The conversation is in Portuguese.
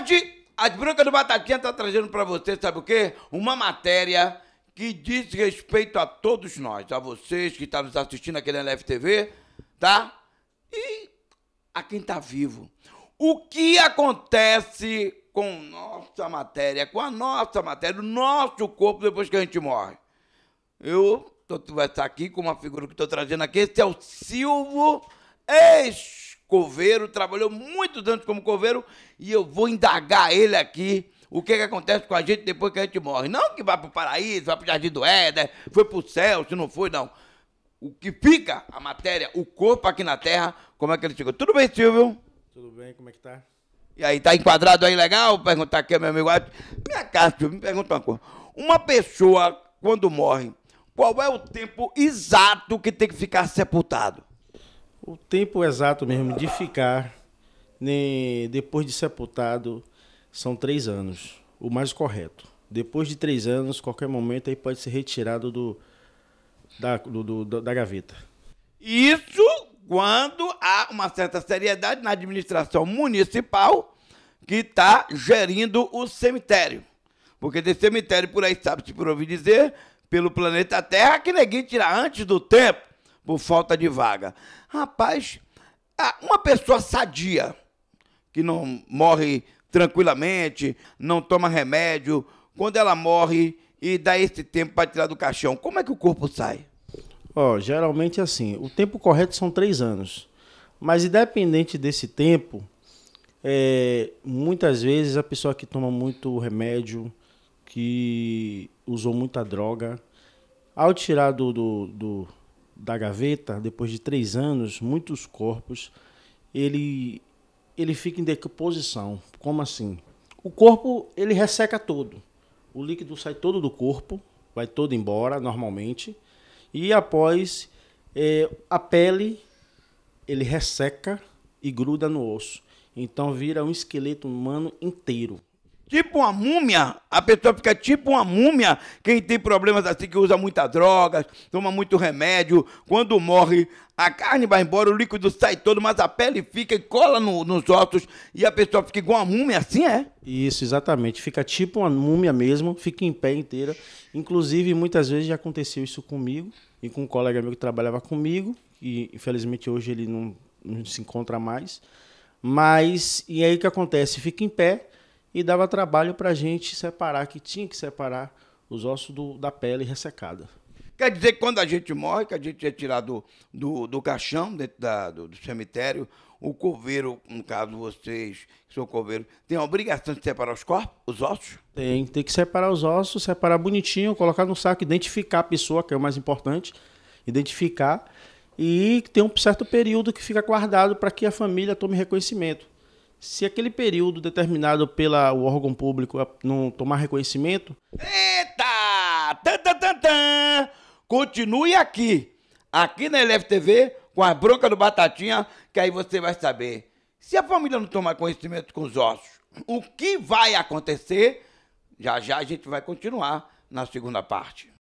Hoje, as Brancas do Batatinha está trazendo para você, sabe o quê? Uma matéria que diz respeito a todos nós, a vocês que estão nos assistindo aqui na LFTV, tá? E a quem está vivo. O que acontece com nossa matéria, com a nossa matéria, o nosso corpo depois que a gente morre? Eu estou conversando aqui com uma figura que estou trazendo aqui, esse é o Silvio Eixo coveiro, trabalhou muitos anos como coveiro, e eu vou indagar ele aqui o que, é que acontece com a gente depois que a gente morre. Não que vá para o paraíso, vá para o Jardim do Éder, foi para o céu, se não foi, não. O que fica, a matéria, o corpo aqui na Terra, como é que ele chegou. Tudo bem, Silvio? Tudo bem, como é que tá? E aí, tá enquadrado aí legal? Vou perguntar aqui ao meu amigo. Minha cara, Silvio, me pergunta uma coisa. Uma pessoa, quando morre, qual é o tempo exato que tem que ficar sepultado? o tempo exato mesmo de ficar nem depois de sepultado são três anos, o mais correto. Depois de três anos, qualquer momento aí pode ser retirado do da, do, do, da gaveta. Isso quando há uma certa seriedade na administração municipal que está gerindo o cemitério. Porque tem cemitério por aí sabe-se por ouvir dizer, pelo planeta Terra, que ninguém tira antes do tempo por falta de vaga. Rapaz, uma pessoa sadia, que não morre tranquilamente, não toma remédio, quando ela morre e dá esse tempo para tirar do caixão, como é que o corpo sai? oh, geralmente é assim, o tempo correto são três anos. Mas independente desse tempo, é, muitas vezes a pessoa que toma muito remédio, que usou muita droga, ao tirar do, do, do da gaveta, depois de três anos, muitos corpos, ele, ele fica em decomposição. Como assim? O corpo, ele resseca todo. O líquido sai todo do corpo, vai todo embora, normalmente. E após, é, a pele, ele resseca e gruda no osso. Então vira um esqueleto humano inteiro. Tipo uma múmia, a pessoa fica tipo uma múmia, quem tem problemas assim, que usa muita droga, toma muito remédio, quando morre, a carne vai embora, o líquido sai todo, mas a pele fica e cola no, nos ossos, e a pessoa fica igual uma múmia, assim é? Isso, exatamente, fica tipo uma múmia mesmo, fica em pé inteira, inclusive muitas vezes já aconteceu isso comigo, e com um colega meu que trabalhava comigo, e infelizmente hoje ele não, não se encontra mais, mas, e aí o que acontece, fica em pé, e dava trabalho para a gente separar, que tinha que separar os ossos do, da pele ressecada. Quer dizer que quando a gente morre, que a gente é tirado do, do, caixão, dentro da, do, do, cemitério, o coveiro, no caso vocês que são coveiro, tem a obrigação de separar os corpos, os ossos? Tem, tem que separar os ossos, separar bonitinho, colocar no saco, identificar a pessoa, que é o mais importante, identificar, e tem um certo período que fica guardado para que a família tome reconhecimento se aquele período determinado pelo órgão público não tomar reconhecimento. Eita! Tan, tan, tan, tan. Continue aqui, aqui na LFTV, com a bronca do Batatinha, que aí você vai saber. Se a família não tomar conhecimento com os ossos, o que vai acontecer? Já já a gente vai continuar na segunda parte.